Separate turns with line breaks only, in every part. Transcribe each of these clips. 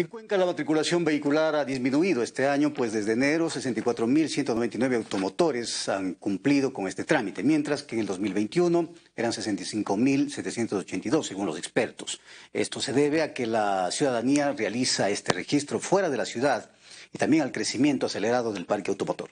En Cuenca la matriculación vehicular ha disminuido este año, pues desde enero 64.199 automotores han cumplido con este trámite, mientras que en el 2021 eran 65.782, según los expertos. Esto se debe a que la ciudadanía realiza este registro fuera de la ciudad y también al crecimiento acelerado del parque automotor.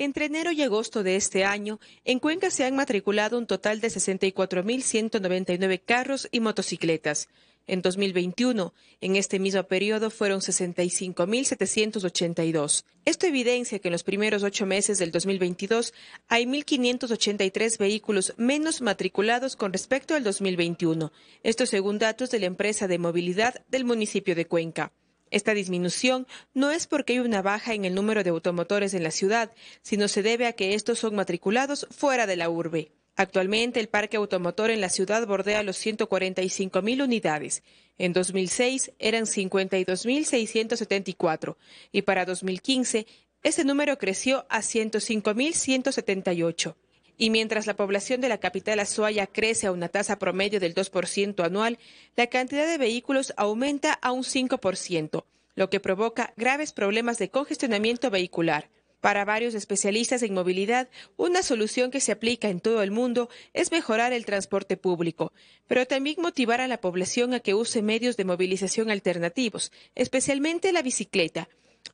Entre enero y agosto de este año, en Cuenca se han matriculado un total de 64.199 carros y motocicletas. En 2021, en este mismo periodo, fueron 65.782. Esto evidencia que en los primeros ocho meses del 2022 hay 1.583 vehículos menos matriculados con respecto al 2021. Esto según datos de la empresa de movilidad del municipio de Cuenca. Esta disminución no es porque hay una baja en el número de automotores en la ciudad, sino se debe a que estos son matriculados fuera de la urbe. Actualmente el parque automotor en la ciudad bordea los 145 mil unidades. En 2006 eran 52.674 y para 2015 ese número creció a 105.178. Y mientras la población de la capital Azuaya crece a una tasa promedio del 2% anual, la cantidad de vehículos aumenta a un 5%, lo que provoca graves problemas de congestionamiento vehicular. Para varios especialistas en movilidad, una solución que se aplica en todo el mundo es mejorar el transporte público, pero también motivar a la población a que use medios de movilización alternativos, especialmente la bicicleta,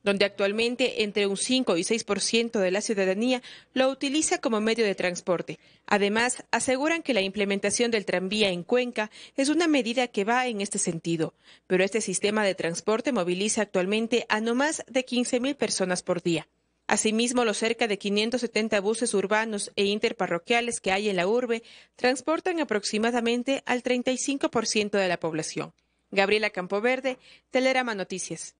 donde actualmente entre un 5 y 6% de la ciudadanía lo utiliza como medio de transporte. Además, aseguran que la implementación del tranvía en Cuenca es una medida que va en este sentido, pero este sistema de transporte moviliza actualmente a no más de mil personas por día. Asimismo, los cerca de 570 buses urbanos e interparroquiales que hay en la urbe transportan aproximadamente al 35% de la población. Gabriela Campoverde, Telerama Noticias.